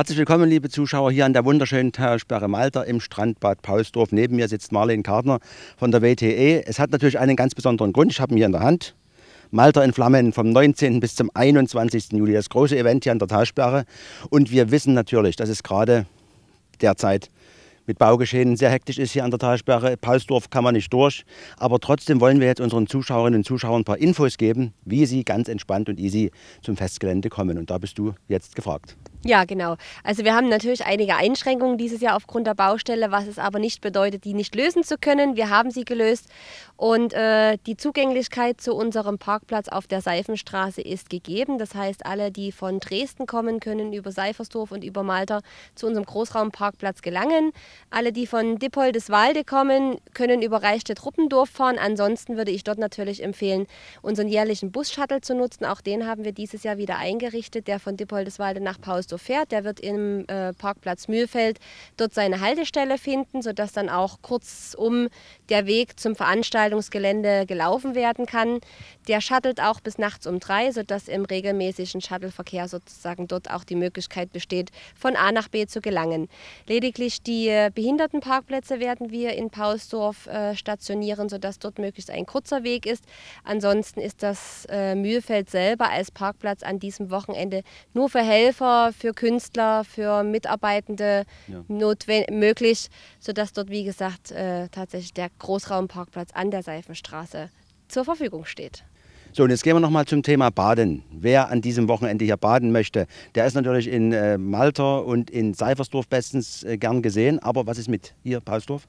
Herzlich willkommen, liebe Zuschauer, hier an der wunderschönen Talsperre Malta im Strandbad Paulsdorf. Neben mir sitzt Marlene Kartner von der WTE. Es hat natürlich einen ganz besonderen Grund. Ich habe ihn hier in der Hand. Malta in Flammen vom 19. bis zum 21. Juli. Das große Event hier an der Talsperre. Und wir wissen natürlich, dass es gerade derzeit mit Baugeschehen sehr hektisch ist hier an der Talsperre. Paulsdorf kann man nicht durch. Aber trotzdem wollen wir jetzt unseren Zuschauerinnen und Zuschauern ein paar Infos geben, wie sie ganz entspannt und easy zum Festgelände kommen. Und da bist du jetzt gefragt. Ja, genau. Also wir haben natürlich einige Einschränkungen dieses Jahr aufgrund der Baustelle, was es aber nicht bedeutet, die nicht lösen zu können. Wir haben sie gelöst und äh, die Zugänglichkeit zu unserem Parkplatz auf der Seifenstraße ist gegeben. Das heißt, alle, die von Dresden kommen, können über Seifersdorf und über Malta zu unserem Großraumparkplatz gelangen. Alle, die von Dippoldeswalde kommen, können über Reichstedt-Ruppendorf fahren. Ansonsten würde ich dort natürlich empfehlen, unseren jährlichen Bus-Shuttle zu nutzen. Auch den haben wir dieses Jahr wieder eingerichtet, der von Dippoldeswalde nach Paus Augusto fährt. Der wird im äh, Parkplatz Mühlfeld dort seine Haltestelle finden, sodass dann auch kurz um der Weg zum Veranstaltungsgelände gelaufen werden kann. Der shuttelt auch bis nachts um drei, sodass im regelmäßigen Shuttleverkehr sozusagen dort auch die Möglichkeit besteht, von A nach B zu gelangen. Lediglich die äh, Behindertenparkplätze werden wir in Paulsdorf äh, stationieren, sodass dort möglichst ein kurzer Weg ist. Ansonsten ist das äh, Mühlfeld selber als Parkplatz an diesem Wochenende nur für Helfer, für Künstler, für Mitarbeitende ja. notwendig, möglich, sodass dort, wie gesagt, äh, tatsächlich der Großraumparkplatz an der Seifenstraße zur Verfügung steht. So, und jetzt gehen wir nochmal zum Thema Baden. Wer an diesem Wochenende hier baden möchte, der ist natürlich in äh, Malta und in Seifersdorf bestens äh, gern gesehen. Aber was ist mit hier, Paulsdorf?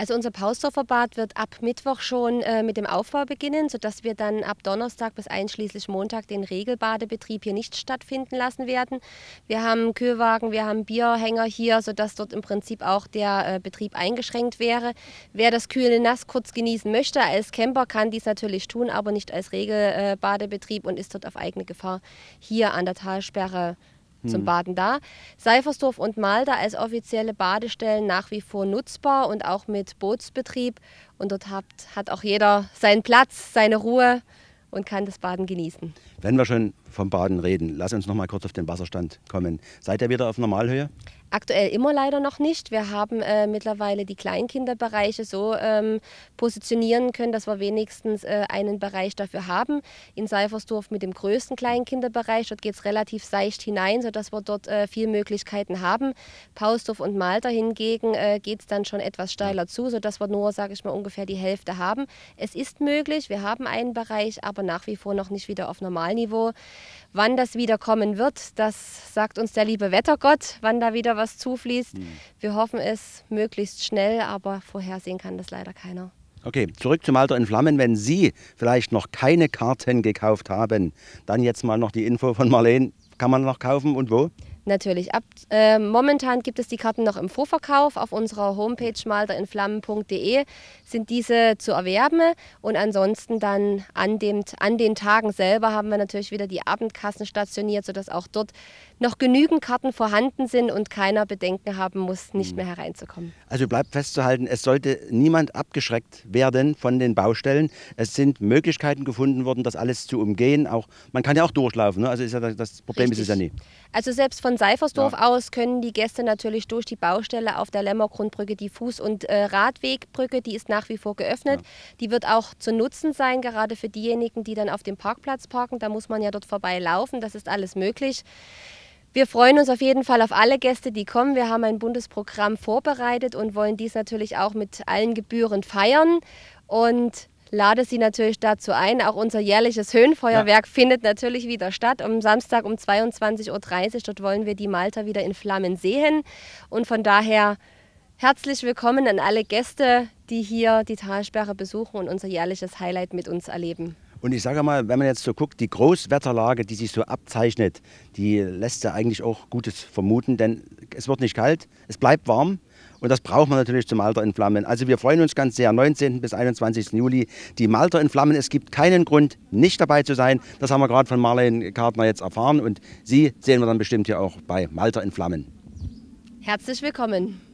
Also unser Pausdorfer Bad wird ab Mittwoch schon äh, mit dem Aufbau beginnen, sodass wir dann ab Donnerstag bis einschließlich Montag den Regelbadebetrieb hier nicht stattfinden lassen werden. Wir haben Kühlwagen, wir haben Bierhänger hier, sodass dort im Prinzip auch der äh, Betrieb eingeschränkt wäre. Wer das kühle Nass kurz genießen möchte als Camper, kann dies natürlich tun, aber nicht als Regelbadebetrieb und ist dort auf eigene Gefahr hier an der Talsperre zum hm. Baden da. Seifersdorf und Malda als offizielle Badestellen nach wie vor nutzbar und auch mit Bootsbetrieb. Und dort hat, hat auch jeder seinen Platz, seine Ruhe und kann das Baden genießen. Wenn wir schon vom Baden reden. Lass uns noch mal kurz auf den Wasserstand kommen. Seid ihr wieder auf Normalhöhe? Aktuell immer leider noch nicht. Wir haben äh, mittlerweile die Kleinkinderbereiche so ähm, positionieren können, dass wir wenigstens äh, einen Bereich dafür haben. In Seifersdorf mit dem größten Kleinkinderbereich, dort geht es relativ seicht hinein, sodass wir dort äh, viele Möglichkeiten haben. Pausdorf und Malta hingegen äh, geht es dann schon etwas steiler zu, sodass wir nur, sage ich mal, ungefähr die Hälfte haben. Es ist möglich, wir haben einen Bereich, aber nach wie vor noch nicht wieder auf Normalniveau. Wann das wieder kommen wird, das sagt uns der liebe Wettergott, wann da wieder was zufließt. Hm. Wir hoffen es möglichst schnell, aber vorhersehen kann das leider keiner. Okay, zurück zum Alter in Flammen. Wenn Sie vielleicht noch keine Karten gekauft haben, dann jetzt mal noch die Info von Marleen. Kann man noch kaufen und wo? natürlich ab. Äh, momentan gibt es die Karten noch im Vorverkauf. Auf unserer Homepage malterinflammen.de sind diese zu erwerben. Und ansonsten dann an, dem, an den Tagen selber haben wir natürlich wieder die Abendkassen stationiert, sodass auch dort noch genügend Karten vorhanden sind und keiner Bedenken haben muss, nicht hm. mehr hereinzukommen. Also bleibt festzuhalten, es sollte niemand abgeschreckt werden von den Baustellen. Es sind Möglichkeiten gefunden worden, das alles zu umgehen. Auch, man kann ja auch durchlaufen. Ne? Also ist ja das, das Problem Richtig. ist es ja nie. Also selbst von Seifersdorf ja. aus können die Gäste natürlich durch die Baustelle auf der Lämmergrundbrücke die Fuß- und äh, Radwegbrücke, die ist nach wie vor geöffnet. Ja. Die wird auch zu nutzen sein, gerade für diejenigen, die dann auf dem Parkplatz parken. Da muss man ja dort vorbeilaufen, das ist alles möglich. Wir freuen uns auf jeden Fall auf alle Gäste, die kommen. Wir haben ein Bundesprogramm vorbereitet und wollen dies natürlich auch mit allen Gebühren feiern. Und lade Sie natürlich dazu ein. Auch unser jährliches Höhenfeuerwerk ja. findet natürlich wieder statt. Am Samstag um 22.30 Uhr. Dort wollen wir die Malta wieder in Flammen sehen. Und von daher herzlich willkommen an alle Gäste, die hier die Talsperre besuchen und unser jährliches Highlight mit uns erleben. Und ich sage mal, wenn man jetzt so guckt, die Großwetterlage, die sich so abzeichnet, die lässt ja eigentlich auch Gutes vermuten, denn es wird nicht kalt, es bleibt warm. Und das braucht man natürlich zum Malter in Flammen. Also wir freuen uns ganz sehr, 19. bis 21. Juli, die Malter in Flammen. Es gibt keinen Grund, nicht dabei zu sein. Das haben wir gerade von Marlene Kartner jetzt erfahren. Und Sie sehen wir dann bestimmt hier auch bei Malter in Flammen. Herzlich willkommen.